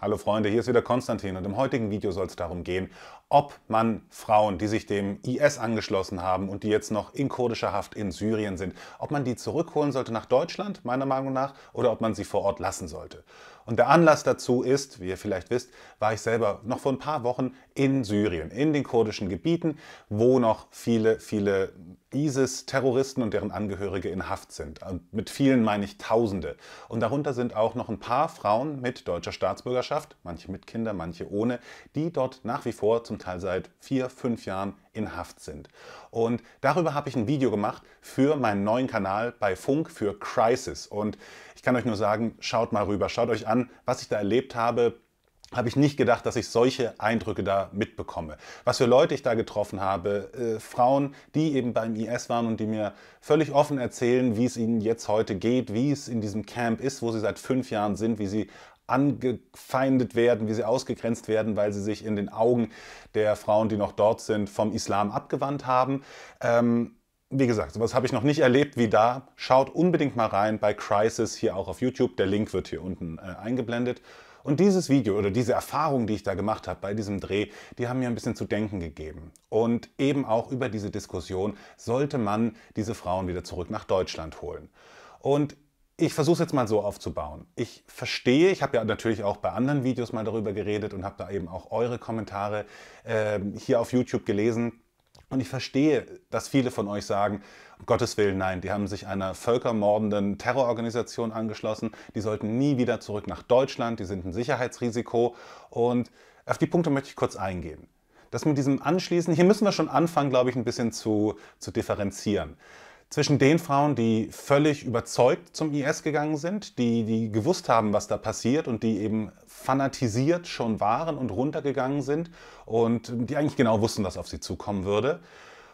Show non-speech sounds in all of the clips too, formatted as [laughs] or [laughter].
Hallo Freunde, hier ist wieder Konstantin und im heutigen Video soll es darum gehen, ob man Frauen, die sich dem IS angeschlossen haben und die jetzt noch in kurdischer Haft in Syrien sind, ob man die zurückholen sollte nach Deutschland, meiner Meinung nach, oder ob man sie vor Ort lassen sollte. Und der Anlass dazu ist, wie ihr vielleicht wisst, war ich selber noch vor ein paar Wochen in Syrien, in den kurdischen Gebieten, wo noch viele, viele ISIS-Terroristen und deren Angehörige in Haft sind. Äh, mit vielen meine ich Tausende. Und darunter sind auch noch ein paar Frauen mit deutscher Staatsbürgerschaft, manche mit Kindern, manche ohne, die dort nach wie vor zum Teil seit vier, fünf Jahren in Haft sind. Und darüber habe ich ein Video gemacht für meinen neuen Kanal bei Funk für Crisis. Und ich kann euch nur sagen, schaut mal rüber, schaut euch an, was ich da erlebt habe, habe ich nicht gedacht, dass ich solche Eindrücke da mitbekomme. Was für Leute ich da getroffen habe, äh, Frauen, die eben beim IS waren und die mir völlig offen erzählen, wie es ihnen jetzt heute geht, wie es in diesem Camp ist, wo sie seit fünf Jahren sind, wie sie angefeindet werden, wie sie ausgegrenzt werden, weil sie sich in den Augen der Frauen, die noch dort sind, vom Islam abgewandt haben. Ähm, wie gesagt, sowas habe ich noch nicht erlebt wie da. Schaut unbedingt mal rein bei Crisis hier auch auf YouTube. Der Link wird hier unten äh, eingeblendet. Und dieses Video oder diese Erfahrungen, die ich da gemacht habe bei diesem Dreh, die haben mir ein bisschen zu denken gegeben. Und eben auch über diese Diskussion, sollte man diese Frauen wieder zurück nach Deutschland holen. Und ich versuche es jetzt mal so aufzubauen. Ich verstehe, ich habe ja natürlich auch bei anderen Videos mal darüber geredet und habe da eben auch eure Kommentare äh, hier auf YouTube gelesen und ich verstehe, dass viele von euch sagen, um Gottes Willen, nein, die haben sich einer völkermordenden Terrororganisation angeschlossen, die sollten nie wieder zurück nach Deutschland, die sind ein Sicherheitsrisiko. Und auf die Punkte möchte ich kurz eingehen. Das mit diesem Anschließen, hier müssen wir schon anfangen, glaube ich, ein bisschen zu, zu differenzieren zwischen den Frauen, die völlig überzeugt zum IS gegangen sind, die, die gewusst haben, was da passiert und die eben fanatisiert schon waren und runtergegangen sind und die eigentlich genau wussten, was auf sie zukommen würde.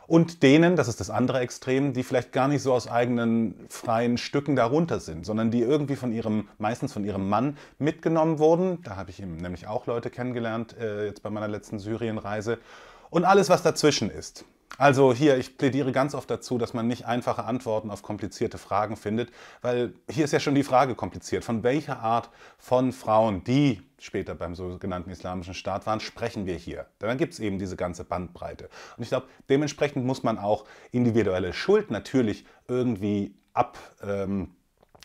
Und denen, das ist das andere Extrem, die vielleicht gar nicht so aus eigenen freien Stücken darunter sind, sondern die irgendwie von ihrem, meistens von ihrem Mann mitgenommen wurden. Da habe ich eben nämlich auch Leute kennengelernt, äh, jetzt bei meiner letzten Syrienreise. Und alles, was dazwischen ist. Also hier, ich plädiere ganz oft dazu, dass man nicht einfache Antworten auf komplizierte Fragen findet, weil hier ist ja schon die Frage kompliziert. Von welcher Art von Frauen, die später beim sogenannten Islamischen Staat waren, sprechen wir hier? Denn dann gibt es eben diese ganze Bandbreite. Und ich glaube, dementsprechend muss man auch individuelle Schuld natürlich irgendwie ab, ähm,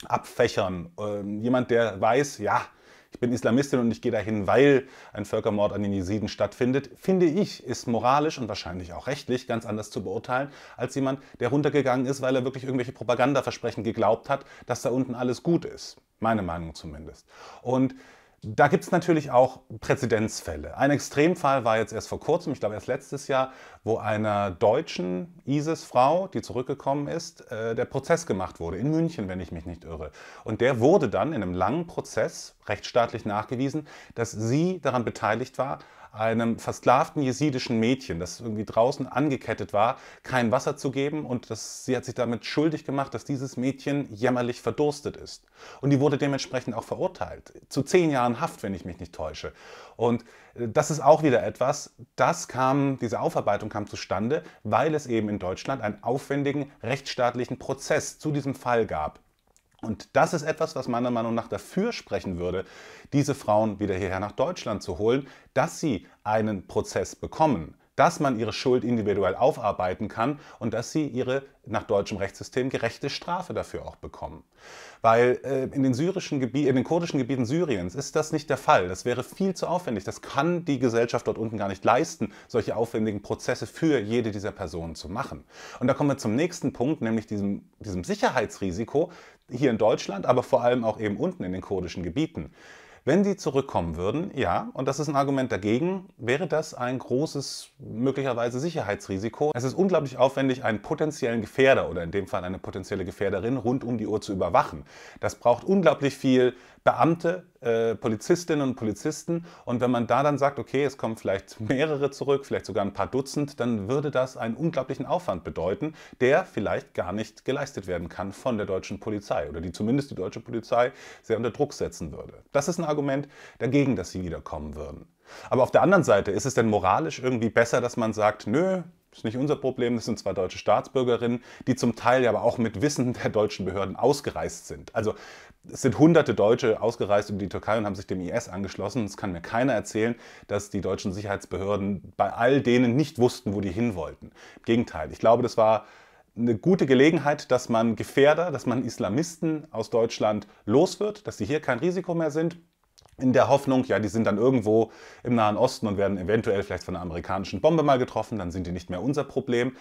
abfächern. Ähm, jemand, der weiß, ja, ich bin Islamistin und ich gehe dahin, weil ein Völkermord an den Jesiden stattfindet, finde ich, ist moralisch und wahrscheinlich auch rechtlich ganz anders zu beurteilen, als jemand, der runtergegangen ist, weil er wirklich irgendwelche Propagandaversprechen geglaubt hat, dass da unten alles gut ist. Meine Meinung zumindest. Und da gibt es natürlich auch Präzedenzfälle. Ein Extremfall war jetzt erst vor kurzem, ich glaube erst letztes Jahr, wo einer deutschen ISIS-Frau, die zurückgekommen ist, äh, der Prozess gemacht wurde, in München, wenn ich mich nicht irre. Und der wurde dann in einem langen Prozess rechtsstaatlich nachgewiesen, dass sie daran beteiligt war, einem versklavten jesidischen Mädchen, das irgendwie draußen angekettet war, kein Wasser zu geben und dass sie hat sich damit schuldig gemacht, dass dieses Mädchen jämmerlich verdurstet ist. Und die wurde dementsprechend auch verurteilt. Zu zehn Jahren Haft, wenn ich mich nicht täusche. Und äh, das ist auch wieder etwas, das kam, diese Aufarbeitung kam zustande, weil es eben in Deutschland einen aufwendigen rechtsstaatlichen Prozess zu diesem Fall gab und das ist etwas, was meiner Meinung nach dafür sprechen würde, diese Frauen wieder hierher nach Deutschland zu holen, dass sie einen Prozess bekommen, dass man ihre Schuld individuell aufarbeiten kann und dass sie ihre nach deutschem Rechtssystem gerechte Strafe dafür auch bekommen. Weil äh, in, den syrischen Gebiet, in den kurdischen Gebieten Syriens ist das nicht der Fall. Das wäre viel zu aufwendig. Das kann die Gesellschaft dort unten gar nicht leisten, solche aufwendigen Prozesse für jede dieser Personen zu machen. Und da kommen wir zum nächsten Punkt, nämlich diesem, diesem Sicherheitsrisiko, hier in Deutschland, aber vor allem auch eben unten in den kurdischen Gebieten. Wenn sie zurückkommen würden, ja, und das ist ein Argument dagegen, wäre das ein großes, möglicherweise Sicherheitsrisiko. Es ist unglaublich aufwendig, einen potenziellen Gefährder oder in dem Fall eine potenzielle Gefährderin rund um die Uhr zu überwachen. Das braucht unglaublich viel Beamte, äh, Polizistinnen und Polizisten. Und wenn man da dann sagt, okay, es kommen vielleicht mehrere zurück, vielleicht sogar ein paar Dutzend, dann würde das einen unglaublichen Aufwand bedeuten, der vielleicht gar nicht geleistet werden kann von der deutschen Polizei oder die zumindest die deutsche Polizei sehr unter Druck setzen würde. Das ist ein Argument dagegen, dass sie wiederkommen würden. Aber auf der anderen Seite, ist es denn moralisch irgendwie besser, dass man sagt, nö, das ist nicht unser Problem, das sind zwei deutsche Staatsbürgerinnen, die zum Teil aber auch mit Wissen [laughs] der deutschen Behörden ausgereist sind. Also es sind hunderte Deutsche ausgereist über die Türkei und haben sich dem IS angeschlossen. Es kann mir keiner erzählen, dass die deutschen Sicherheitsbehörden bei all denen nicht wussten, wo die hin wollten. Im Gegenteil, ich glaube, das war eine gute Gelegenheit, dass man Gefährder, dass man Islamisten aus Deutschland los wird, dass sie hier kein Risiko mehr sind in der Hoffnung, ja, die sind dann irgendwo im Nahen Osten und werden eventuell vielleicht von einer amerikanischen Bombe mal getroffen, dann sind die nicht mehr unser Problem.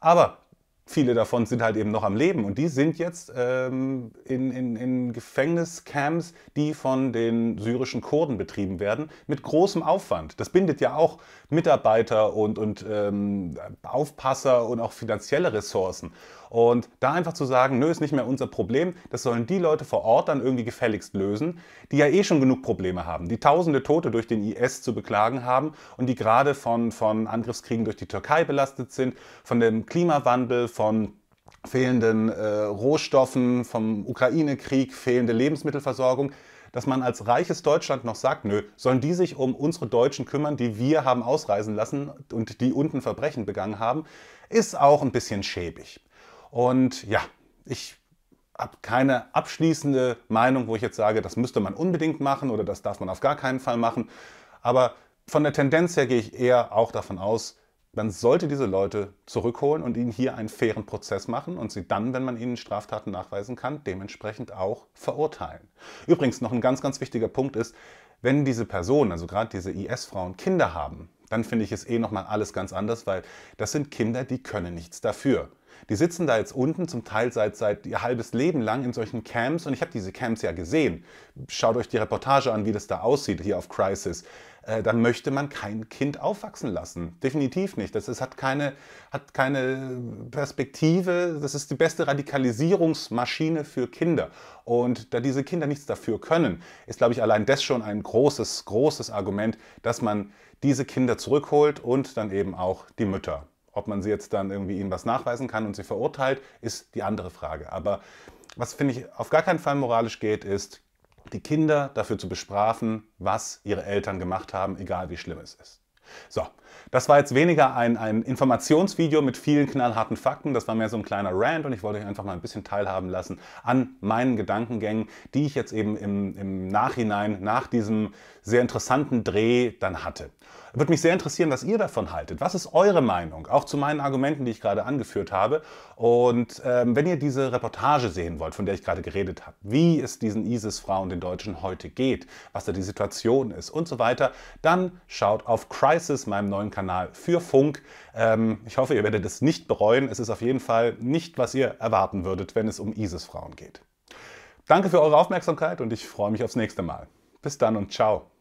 Aber viele davon sind halt eben noch am Leben und die sind jetzt ähm, in, in, in Gefängniscamps, die von den syrischen Kurden betrieben werden, mit großem Aufwand. Das bindet ja auch Mitarbeiter und, und ähm, Aufpasser und auch finanzielle Ressourcen. Und da einfach zu sagen, nö, ist nicht mehr unser Problem, das sollen die Leute vor Ort dann irgendwie gefälligst lösen, die ja eh schon genug Probleme haben, die tausende Tote durch den IS zu beklagen haben und die gerade von, von Angriffskriegen durch die Türkei belastet sind, von dem Klimawandel, von fehlenden äh, Rohstoffen, vom Ukraine-Krieg, fehlende Lebensmittelversorgung dass man als reiches Deutschland noch sagt, nö, sollen die sich um unsere Deutschen kümmern, die wir haben ausreisen lassen und die unten Verbrechen begangen haben, ist auch ein bisschen schäbig. Und ja, ich habe keine abschließende Meinung, wo ich jetzt sage, das müsste man unbedingt machen oder das darf man auf gar keinen Fall machen. Aber von der Tendenz her gehe ich eher auch davon aus, man sollte diese Leute zurückholen und ihnen hier einen fairen Prozess machen und sie dann, wenn man ihnen Straftaten nachweisen kann, dementsprechend auch verurteilen. Übrigens noch ein ganz, ganz wichtiger Punkt ist, wenn diese Personen, also gerade diese IS-Frauen, Kinder haben, dann finde ich es eh nochmal alles ganz anders, weil das sind Kinder, die können nichts dafür. Die sitzen da jetzt unten, zum Teil seit, seit ihr halbes Leben lang in solchen Camps und ich habe diese Camps ja gesehen. Schaut euch die Reportage an, wie das da aussieht hier auf Crisis. Äh, dann möchte man kein Kind aufwachsen lassen. Definitiv nicht. Das ist, hat, keine, hat keine Perspektive. Das ist die beste Radikalisierungsmaschine für Kinder. Und da diese Kinder nichts dafür können, ist, glaube ich, allein das schon ein großes, großes Argument, dass man diese Kinder zurückholt und dann eben auch die Mütter. Ob man sie jetzt dann irgendwie ihnen was nachweisen kann und sie verurteilt, ist die andere Frage. Aber was finde ich auf gar keinen Fall moralisch geht, ist, die Kinder dafür zu bestrafen, was ihre Eltern gemacht haben, egal wie schlimm es ist. So, das war jetzt weniger ein, ein Informationsvideo mit vielen knallharten Fakten, das war mehr so ein kleiner Rant und ich wollte euch einfach mal ein bisschen teilhaben lassen an meinen Gedankengängen, die ich jetzt eben im, im Nachhinein nach diesem sehr interessanten Dreh dann hatte. Würde mich sehr interessieren, was ihr davon haltet. Was ist eure Meinung, auch zu meinen Argumenten, die ich gerade angeführt habe? Und ähm, wenn ihr diese Reportage sehen wollt, von der ich gerade geredet habe, wie es diesen ISIS-Frauen, den Deutschen, heute geht, was da die Situation ist und so weiter, dann schaut auf Cry Prices, meinem neuen Kanal für Funk. Ähm, ich hoffe, ihr werdet es nicht bereuen. Es ist auf jeden Fall nicht, was ihr erwarten würdet, wenn es um ISIS-Frauen geht. Danke für eure Aufmerksamkeit und ich freue mich aufs nächste Mal. Bis dann und ciao.